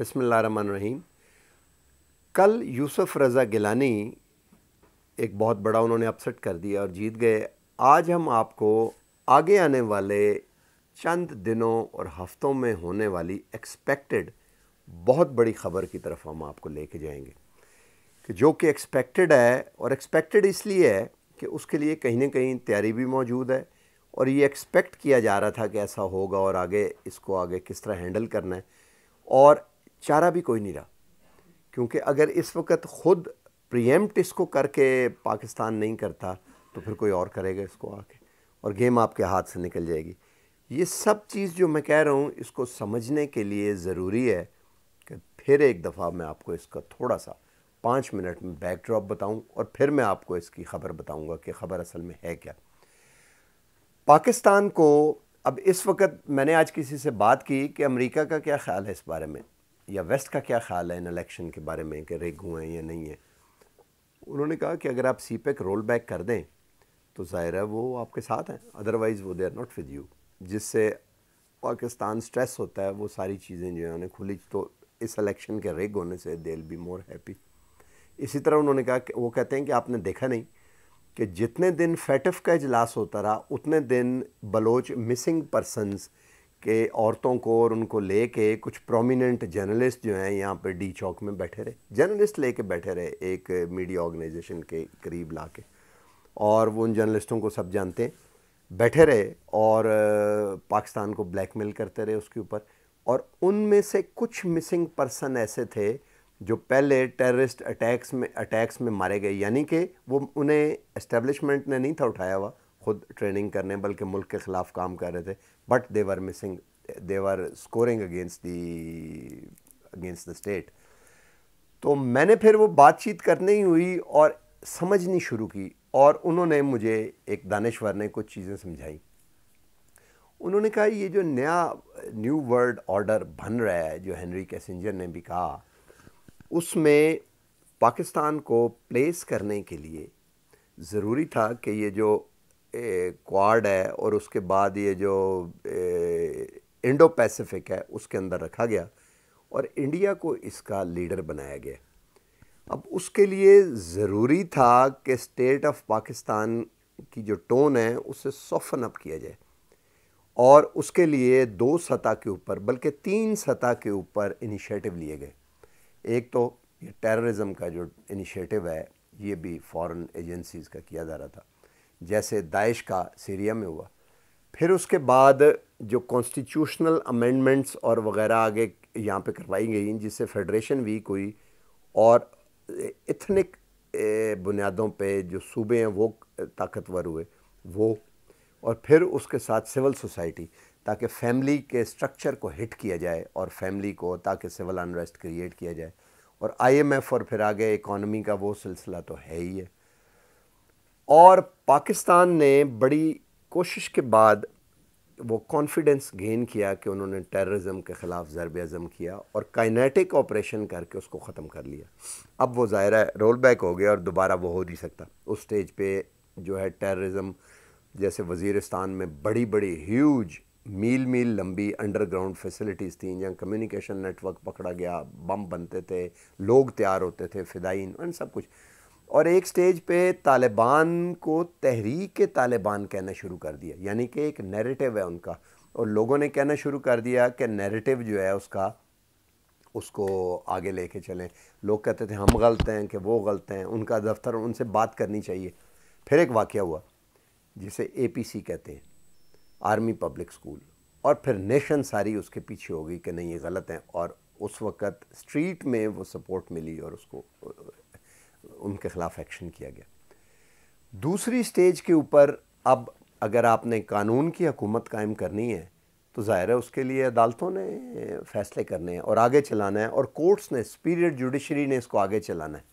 रहीम कल यूसुफ रज़ा गिलानी एक बहुत बड़ा उन्होंने अपसेट कर दिया और जीत गए आज हम आपको आगे आने वाले चंद दिनों और हफ़्तों में होने वाली एक्सपेक्टेड बहुत बड़ी ख़बर की तरफ हम आपको लेके जाएंगे कि जो कि एक्सपेक्टेड है और एक्सपेक्टेड इसलिए है कि उसके लिए कहीं ना कहीं तैयारी भी मौजूद है और ये एक्सपेक्ट किया जा रहा था कि ऐसा होगा और आगे इसको आगे किस तरह हैंडल करना है और चारा भी कोई नहीं रहा क्योंकि अगर इस वक्त ख़ुद प्रियम्प्ट इसको करके पाकिस्तान नहीं करता तो फिर कोई और करेगा इसको आके और गेम आपके हाथ से निकल जाएगी ये सब चीज़ जो मैं कह रहा हूँ इसको समझने के लिए ज़रूरी है कि फिर एक दफ़ा मैं आपको इसका थोड़ा सा पाँच मिनट में बैकड्रॉप बताऊँ और फिर मैं आपको इसकी ख़बर बताऊँगा कि ख़बर असल में है क्या पाकिस्तान को अब इस वक्त मैंने आज किसी से बात की कि अमेरिका का क्या ख्याल है इस बारे में या वेस्ट का क्या ख्याल है इन इलेक्शन के बारे में कि रेगू हैं या नहीं है उन्होंने कहा कि अगर आप सी पैक रोल बैक कर दें तो ज़ाहिर है वो आपके साथ हैं अदरवाइज़ वो they are not with you जिससे पाकिस्तान स्ट्रेस होता है वो सारी चीज़ें जो है उन्हें खुली तो इस इलेक्शन के रेग होने से दे बी मोर हैप्पी इसी तरह उन्होंने कहा कि वो कहते हैं कि आपने देखा नहीं कि जितने दिन फैटफ का इजलास होता रहा उतने दिन बलोच मिसिंग पर्सनस कि औरतों को और उनको ले के कुछ प्रोमिनेंट जर्नलिस्ट जो हैं यहाँ पर डी चौक में बैठे रहे जर्नलिस्ट ले कर बैठे रहे एक मीडिया ऑर्गेनाइजेशन के करीब ला के और वो उन जर्नलिस्टों को सब जानते हैं बैठे रहे और पाकिस्तान को ब्लैकमेल करते रहे उसके ऊपर और उनमें से कुछ मिसिंग पर्सन ऐसे थे जो पहले टेररिस्ट अटैक्स में अटैक्स में मारे गए यानी कि वो उन्हें इस्टेब्लिशमेंट ने नहीं था उठाया हुआ खुद ट्रेनिंग करने बल्कि मुल्क के ख़िलाफ़ काम कर रहे थे but they were missing they were scoring against the against the state तो मैंने फिर वो बातचीत करने ही हुई और समझनी शुरू की और उन्होंने मुझे एक दानश्वर ने कुछ चीज़ें समझाई उन्होंने कहा ये जो नया न्यू वर्ल्ड ऑर्डर बन रहा है जो हेनरी कैसेंजर ने भी कहा उसमें पाकिस्तान को प्लेस करने के लिए ज़रूरी था कि ये जो क्वाड है और उसके बाद ये जो इंडो पैसिफिक है उसके अंदर रखा गया और इंडिया को इसका लीडर बनाया गया अब उसके लिए ज़रूरी था कि स्टेट ऑफ पाकिस्तान की जो टोन है उसे सॉफन अप किया जाए और उसके लिए दो सतह के ऊपर बल्कि तीन सतह के ऊपर इनिशिएटिव लिए गए एक तो ये टेररिज्म का जो इनिशिएटिव है ये भी फॉरेन एजेंसीज़ का किया जा रहा था जैसे दाइश का सीरिया में हुआ फिर उसके बाद जो कॉन्स्टिट्यूशनल अमेंडमेंट्स और वगैरह आगे यहाँ पे करवाई गई जिससे फेडरेशन वीक हुई और इथनिक बुनियादों पे जो सूबे हैं वो ताकतवर हुए वो और फिर उसके साथ सिविल सोसाइटी ताकि फैमिली के स्ट्रक्चर को हिट किया जाए और फैमिली को ताकि सिविल अनरेस्ट क्रिएट किया जाए और आईएमएफ और फिर आगे इकॉनमी का वो सिलसिला तो है ही है और पाकिस्तान ने बड़ी कोशिश के बाद वो कॉन्फिडेंस गेन किया कि उन्होंने टेररिज्म के ख़िलाफ़ ज़रब अज़म किया और काइनेटिक ऑपरेशन करके उसको ख़त्म कर लिया अब वो ज़ाहिर रोल बैक हो गया और दोबारा वो हो नहीं सकता उस स्टेज पे जो है टेररिज्म जैसे वजीरस्तान में बड़ी बड़ी ह्यूज मील मील लंबी अंडरग्राउंड फैसिलिटीज़ थी जहाँ कम्युनिकेशन नेटवर्क पकड़ा गया बम बनते थे लोग तैयार होते थे फ़िदाइन एंड सब कुछ और एक स्टेज पे तालिबान को तहरीक तालिबान कहना शुरू कर दिया यानी कि एक नैरेटिव है उनका और लोगों ने कहना शुरू कर दिया कि नैरेटिव जो है उसका उसको आगे लेके चलें लोग कहते थे हम गलत हैं कि वो गलत हैं उनका दफ्तर उनसे बात करनी चाहिए फिर एक वाक़ हुआ जिसे ए कहते हैं आर्मी पब्लिक स्कूल और फिर नेशन सारी उसके पीछे हो गई कि नहीं ये गलत हैं और उस वक़्त स्ट्रीट में वो सपोर्ट मिली और उसको उनके ख़िलाफ़ एक्शन किया गया दूसरी स्टेज के ऊपर अब अगर आपने कानून की हकूमत कायम करनी है तो ज़ाहिर है उसके लिए अदालतों ने फ़ैसले करने हैं और आगे चलाना है और कोर्ट्स ने स्पीरियड जुडिशरी ने इसको आगे चलाना है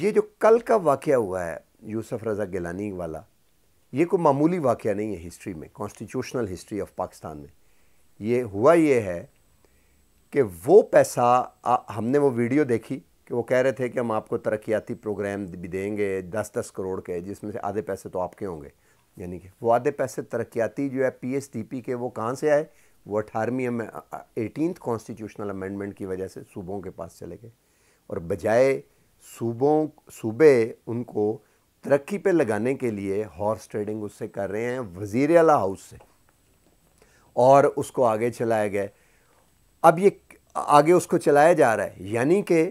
ये जो कल का वाक़ हुआ है यूसफ रज़ा गिलानी वाला ये कोई मामूली वाक़ नहीं है हिस्ट्री में कॉन्स्टिट्यूशनल हिस्ट्री ऑफ पाकिस्तान में ये हुआ ये है कि वो पैसा आ, हमने वो वीडियो देखी कि वो कह रहे थे कि हम आपको तरक्याती प्रोग्राम भी देंगे दस दस करोड़ के जिसमें से आधे पैसे तो आपके होंगे यानी कि वो आधे पैसे तरक्याती जो है पी के वो कहाँ से आए वो अठारहवीं एटीनथ कॉन्स्टिट्यूशनल अमेंडमेंट की वजह से सूबों के पास चले गए और बजाय सूबों सूबे उनको तरक्की पे लगाने के लिए हॉर्स ट्रेडिंग उससे कर रहे हैं वज़ी अला हाउस से और उसको आगे चलाया गया अब ये आगे उसको चलाया जा रहा है यानी कि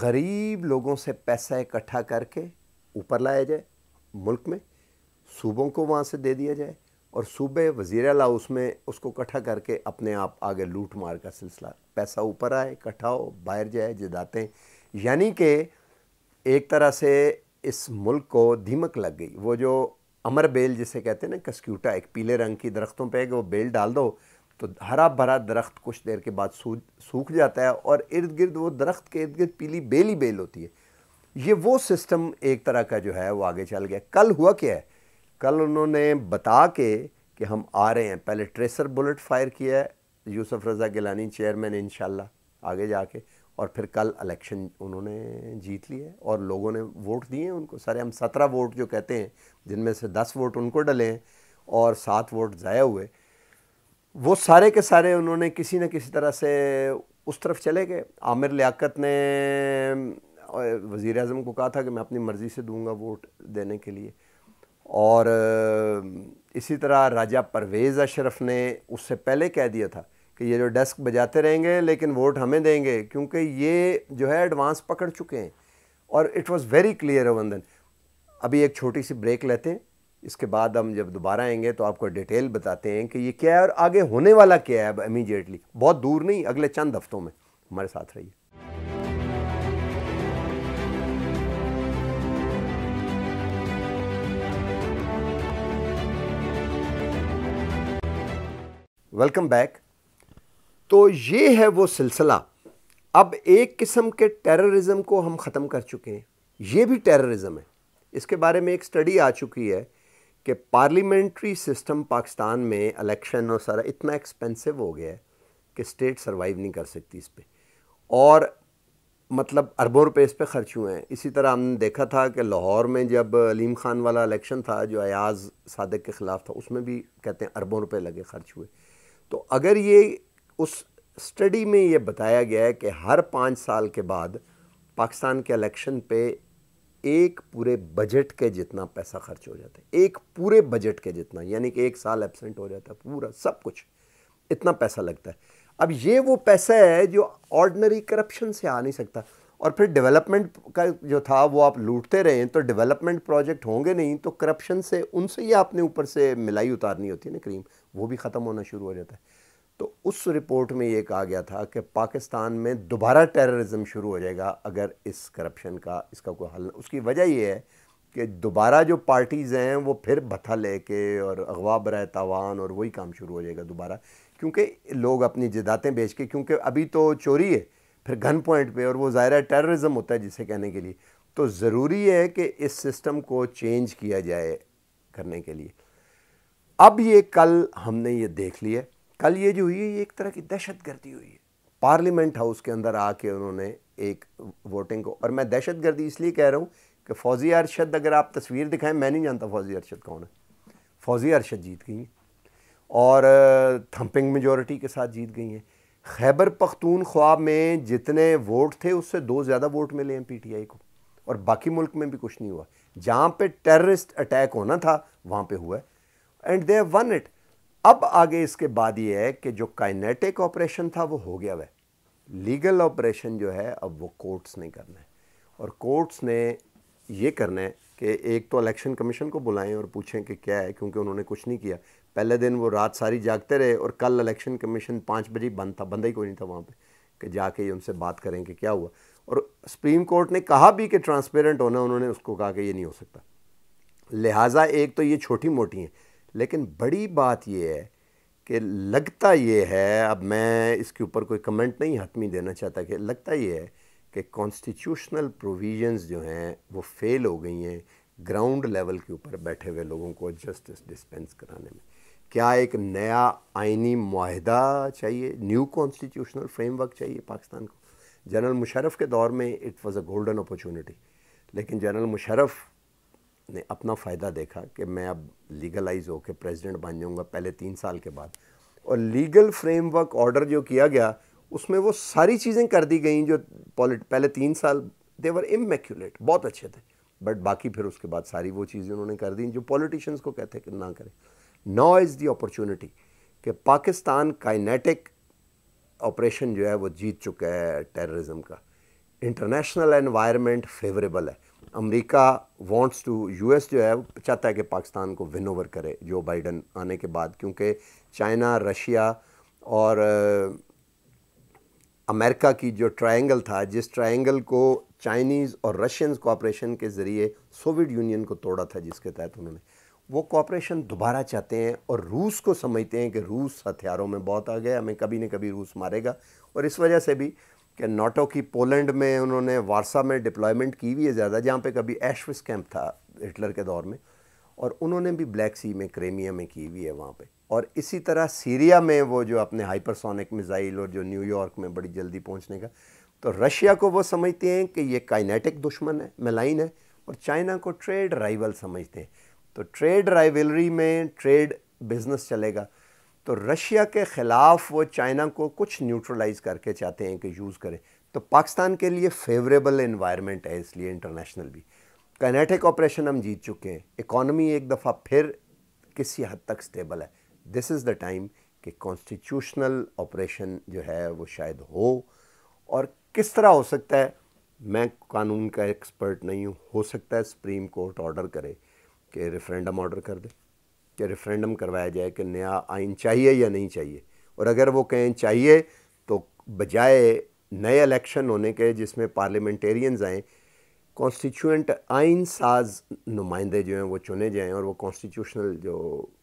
गरीब लोगों से पैसा इकट्ठा करके ऊपर लाया जाए मुल्क में सूबों को वहाँ से दे दिया जाए और सूबे वज़ी अला उसमें उसको इकट्ठा करके अपने आप आगे लूट मार का सिलसिला पैसा ऊपर आए इकट्ठा हो बाहर जाए जदातें यानी कि एक तरह से इस मुल्क को धीमक लग गई वो जो अमर बेल जिसे कहते हैं ना कस्क्यूटा एक पीले रंग की दरख्तों पे वो बेल डाल दो तो हरा भरा दरख्त कुछ देर के बाद सूख जाता है और इर्द गिर्द वो दरख्त के इर्द गिर्द पीली बेली बेल होती है ये वो सिस्टम एक तरह का जो है वो आगे चल गया कल हुआ क्या है कल उन्होंने बता के कि हम आ रहे हैं पहले ट्रेसर बुलेट फायर किया है यूसुफ रज़ा गिलानी चेयरमैन इन आगे जाके और फिर कल इलेक्शन उन्होंने जीत लिए और लोगों ने वोट दिए उनको सारे हम सत्रह वोट जो कहते हैं जिनमें से दस वोट उनको डले हैं और सात वोट ज़ाया हुए वो सारे के सारे उन्होंने किसी न किसी तरह से उस तरफ चले गए आमिर लियाकत ने वज़ी अजम को कहा था कि मैं अपनी मर्ज़ी से दूंगा वोट देने के लिए और इसी तरह राजा परवेज़ अशरफ ने उससे पहले कह दिया था कि ये जो डेस्क बजाते रहेंगे लेकिन वोट हमें देंगे क्योंकि ये जो है एडवांस पकड़ चुके हैं और इट वाज़ वेरी क्लियर अवंदन अभी एक छोटी सी ब्रेक लेते हैं इसके बाद हम जब दोबारा आएंगे तो आपको डिटेल बताते हैं कि ये क्या है और आगे होने वाला क्या है अब इमीजिएटली बहुत दूर नहीं अगले चंद हफ्तों में हमारे साथ रहिए वेलकम बैक तो ये है वो सिलसिला अब एक किस्म के टेररिज्म को हम ख़त्म कर चुके हैं ये भी टेररिज्म है इसके बारे में एक स्टडी आ चुकी है कि पार्लियामेंट्री सिस्टम पाकिस्तान में इलेक्शन और सारा इतना एक्सपेंसिव हो गया है कि स्टेट सर्वाइव नहीं कर सकती इस पर और मतलब अरबों रुपये इस पर खर्च हुए हैं इसी तरह हमने देखा था कि लाहौर में जब अलीम खान वाला इलेक्शन था जो अयाज सादक के ख़िलाफ़ था उसमें भी कहते हैं अरबों रुपये लगे खर्च हुए तो अगर ये उस स्टडी में ये बताया गया है कि हर पाँच साल के बाद पाकिस्तान के इलेक्शन पे एक पूरे बजट के जितना पैसा खर्च हो जाता है एक पूरे बजट के जितना यानी कि एक साल एबसेंट हो जाता है पूरा सब कुछ इतना पैसा लगता है अब ये वो पैसा है जो ऑर्डनरी करप्शन से आ नहीं सकता और फिर डेवलपमेंट का जो था वो आप लूटते रहें तो डेवलपमेंट प्रोजेक्ट होंगे नहीं तो करप्शन से उनसे ही आपने ऊपर से मिलाई उतारनी होती है ना क्रीम वो भी ख़त्म होना शुरू हो जाता है तो उस रिपोर्ट में ये कहा गया था कि पाकिस्तान में दोबारा टेररिज्म शुरू हो जाएगा अगर इस करप्शन का इसका कोई हल उसकी वजह ये है कि दोबारा जो पार्टीज़ हैं वो फिर भत्था लेके और अगवा बर तावान और वही काम शुरू हो जाएगा दोबारा क्योंकि लोग अपनी जिदातें बेच के क्योंकि अभी तो चोरी है फिर गन पॉइंट पे और वो ज़ाहिर टेररिज्म होता है जिसे कहने के लिए तो ज़रूरी है कि इस सिस्टम को चेंज किया जाए करने के लिए अब ये कल हमने ये देख लिया कल ये जो हुई है ये एक तरह की दहशत गर्दी हुई है पार्लियामेंट हाउस के अंदर आके उन्होंने एक वोटिंग को और मैं दहशत गर्दी इसलिए कह रहा हूँ कि फौजी अरशद अगर आप तस्वीर दिखाएं मैं नहीं जानता फौजी अरशद कौन है फौजी अरशद जीत गई हैं और थम्पिंग मेजोरिटी के साथ जीत गई हैं खैबर पख्तून ख्वाब में जितने वोट थे उससे दो ज़्यादा वोट मिले हैं पीटीआई को और बाकी मुल्क में भी कुछ नहीं हुआ जहाँ पे टेररिस्ट अटैक होना था वहाँ पे हुआ है and they have won it अब आगे इसके बाद ये है कि जो काइनेटिक ऑपरेशन था वो हो गया वह लीगल ऑपरेशन जो है अब वो कोर्ट्स ने करना है और कोर्ट्स ने ये करना है कि एक तो इलेक्शन कमीशन को बुलाएं और पूछें कि क्या है क्योंकि उन्होंने कुछ नहीं किया पहले दिन वो रात सारी जागते रहे और कल इलेक्शन कमीशन पाँच बजे बंद था बंदा ही कोई नहीं था वहाँ पर कि जाके उनसे बात करें कि क्या हुआ और सुप्रीम कोर्ट ने कहा भी कि ट्रांसपेरेंट होना उन्होंने उसको कहा कि ये नहीं हो सकता लिहाजा एक तो ये छोटी मोटी हैं लेकिन बड़ी बात यह है कि लगता ये है अब मैं इसके ऊपर कोई कमेंट नहीं हतमी देना चाहता कि लगता ये है कि कॉन्स्टिट्यूशनल प्रोविजंस जो हैं वो फेल हो गई हैं ग्राउंड लेवल के ऊपर बैठे हुए लोगों को जस्टिस डिस्पेंस कराने में क्या एक नया आइनी माहिदा चाहिए न्यू कॉन्स्टिट्यूशनल फ्रेमवर्क चाहिए पाकिस्तान को जनरल मुशरफ के दौर में it was a golden opportunity लेकिन जनरल मुशरफ ने अपना फ़ायदा देखा कि मैं अब लीगलाइज होकर प्रेसिडेंट बन जाऊँगा पहले तीन साल के बाद और लीगल फ्रेमवर्क ऑर्डर जो किया गया उसमें वो सारी चीज़ें कर दी गई जो पॉलिट पहले तीन साल देवर इमेक्यूलेट बहुत अच्छे थे बट बाकी फिर उसके बाद सारी वो चीज़ें उन्होंने कर दी जो पॉलिटिशियंस को कहते हैं कि ना करें नाउ इज़ दी अपॉर्चुनिटी कि पाकिस्तान काइनेटिक ऑपरेशन जो है वो जीत चुका है टेररिज्म का इंटरनेशनल एनवायरनमेंट फेवरेबल है अमेरिका वांट्स टू यूएस जो है वो चाहता है कि पाकिस्तान को विन ओवर करे जो बाइडन आने के बाद क्योंकि चाइना रशिया और अमेरिका uh, की जो ट्रायंगल था जिस ट्रायंगल को चाइनीज़ और रशियन कोऑपरेशन के ज़रिए सोवियत यूनियन को तोड़ा था जिसके तहत उन्होंने वो कॉपरेशन दोबारा चाहते हैं और रूस को समझते हैं कि रूस हथियारों में बहुत आ गया हमें कभी न कभी रूस मारेगा और इस वजह से भी कि नाटो की पोलैंड में उन्होंने वारसा में डिप्लॉयमेंट की हुई है ज़्यादा जहाँ पे कभी एशविस कैंप था हिटलर के दौर में और उन्होंने भी ब्लैक सी में क्रेमिया में की हुई है वहाँ पे और इसी तरह सीरिया में वो जो अपने हाइपरसोनिक मिज़ाइल और जो न्यूयॉर्क में बड़ी जल्दी पहुँचने का तो रशिया को वो समझते हैं कि ये काइनेटिक दुश्मन है मेलाइन है और चाइना को ट्रेड राइवल समझते हैं तो ट्रेड राइवलरी में ट्रेड बिज़नेस चलेगा तो रशिया के ख़िलाफ़ वो चाइना को कुछ न्यूट्रलाइज करके चाहते हैं कि यूज़ करें तो पाकिस्तान के लिए फेवरेबल इन्वायरमेंट है इसलिए इंटरनेशनल भी कनेटिक ऑपरेशन हम जीत चुके हैं इकॉनमी एक दफ़ा फिर किसी हद तक स्टेबल है दिस इज़ द टाइम कि कॉन्स्टिट्यूशनल ऑपरेशन जो है वो शायद हो और किस तरह हो सकता है मैं कानून का एक्सपर्ट नहीं हूँ हो सकता है सुप्रीम कोर्ट ऑर्डर करे कि रेफरेंडम ऑर्डर कर दे कि रेफरेंडम करवाया जाए कि नया आइन चाहिए या नहीं चाहिए और अगर वो कहें चाहिए तो बजाय नए इलेक्शन होने के जिसमें पार्लियामेंटेरियंस आएँ कॉन्स्टिट्यूंट आइन साज नुमाइंदे जो हैं वो चुने जाएँ और वो कॉन्स्टिट्यूशनल जो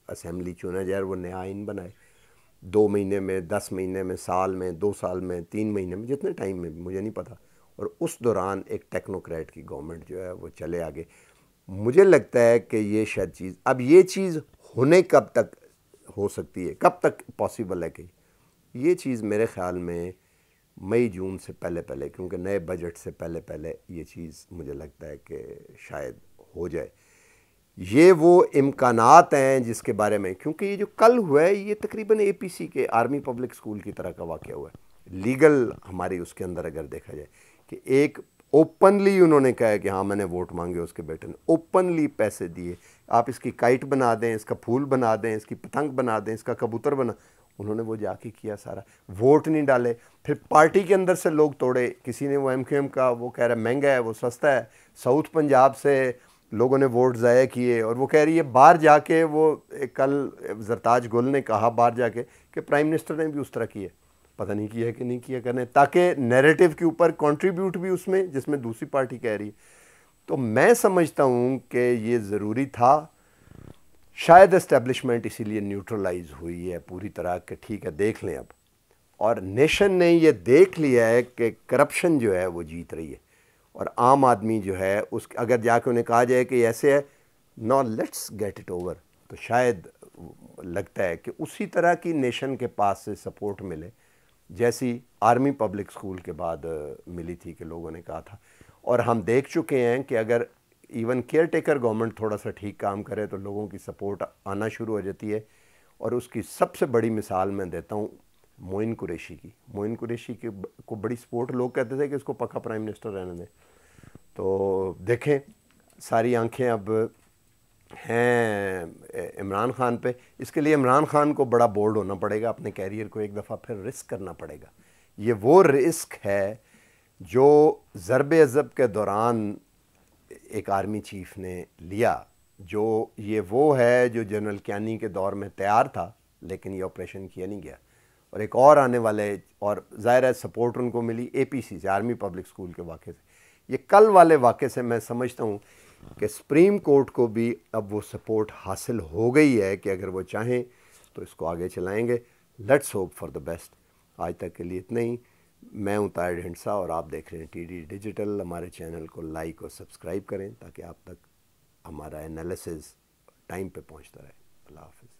असम्बली चुना जाए वो नया आइन बनाए दो महीने में दस महीने में साल में दो साल में तीन महीने में जितने टाइम में मुझे नहीं पता और उस दौरान एक टेक्नोक्रेट की गवर्नमेंट जो है वो चले आगे मुझे लगता है कि ये शायद चीज़ अब ये चीज़ होने कब तक हो सकती है कब तक पॉसिबल है कि ये चीज़ मेरे ख़्याल में मई जून से पहले पहले क्योंकि नए बजट से पहले पहले ये चीज़ मुझे लगता है कि शायद हो जाए ये वो इम्कान हैं जिसके बारे में क्योंकि ये जो कल हुआ है ये तकरीबन ए पी सी के आर्मी पब्लिक स्कूल की तरह का वाक़ हुआ है लीगल हमारी उसके अंदर अगर देखा जाए कि एक ओपनली उन्होंने कहा कि हाँ मैंने वोट मांगे उसके बेटे ने ओपनली पैसे दिए आप इसकी काइट बना दें इसका फूल बना दें इसकी पतंग बना दें इसका कबूतर बना उन्होंने वो जाके किया सारा वोट नहीं डाले फिर पार्टी के अंदर से लोग तोड़े किसी ने वो एम क्यू एम का वो कह रहा है महंगा है वो सस्ता है साउथ पंजाब से लोगों ने वोट ज़ाया किए और वो कह रही है बाहर जाके वो कल जरताज गुल ने कहा बाहर जाके कि प्राइम मिनिस्टर ने भी उस तरह किया पता नहीं किया कि नहीं किया करने ताकि नैरेटिव के ऊपर कंट्रीब्यूट भी उसमें जिसमें दूसरी पार्टी कह रही है तो मैं समझता हूँ कि ये ज़रूरी था शायद इस्टेब्लिशमेंट इसीलिए न्यूट्रलाइज हुई है पूरी तरह के ठीक है देख लें अब और नेशन ने ये देख लिया है कि करप्शन जो है वो जीत रही है और आम आदमी जो है उस अगर जाके उन्हें कहा जाए कि ऐसे है नॉ लेट्स गेट इट ओवर तो शायद लगता है कि उसी तरह की नेशन के पास से सपोर्ट मिले जैसी आर्मी पब्लिक स्कूल के बाद मिली थी कि लोगों ने कहा था और हम देख चुके हैं कि अगर इवन केयर टेकर गवर्नमेंट थोड़ा सा ठीक काम करे तो लोगों की सपोर्ट आना शुरू हो जाती है और उसकी सबसे बड़ी मिसाल मैं देता हूँ मोइन कुरेशी की मोइन कुरेशी की को बड़ी सपोर्ट लोग कहते थे कि इसको पक्का प्राइम मिनिस्टर रहने दें तो देखें सारी आंखें अब हैं इमरान खान पे इसके लिए इमरान खान को बड़ा बोल्ड होना पड़ेगा अपने कैरियर को एक दफ़ा फिर रिस्क करना पड़ेगा ये वो रिस्क है जो ज़रब अज़ब के दौरान एक आर्मी चीफ ने लिया जो ये वो है जो जनरल कैनी के दौर में तैयार था लेकिन ये ऑपरेशन किया नहीं गया और एक और आने वाले और ज़ाहिर है सपोर्ट उनको मिली एपीसी से आर्मी पब्लिक स्कूल के वाक़े से ये कल वाले वाक़े से मैं समझता हूँ कि सुप्रीम कोर्ट को भी अब वो सपोर्ट हासिल हो गई है कि अगर वो चाहें तो इसको आगे चलाएँगे let's hope for the best आज तक के लिए इतना ही मैं हूं तायर ढिंडसा और आप देख रहे हैं टी डी डिजिटल हमारे चैनल को लाइक और सब्सक्राइब करें ताकि आप तक हमारा एनालिसिस टाइम पे पहुंचता रहे अल्लाह हाफिज़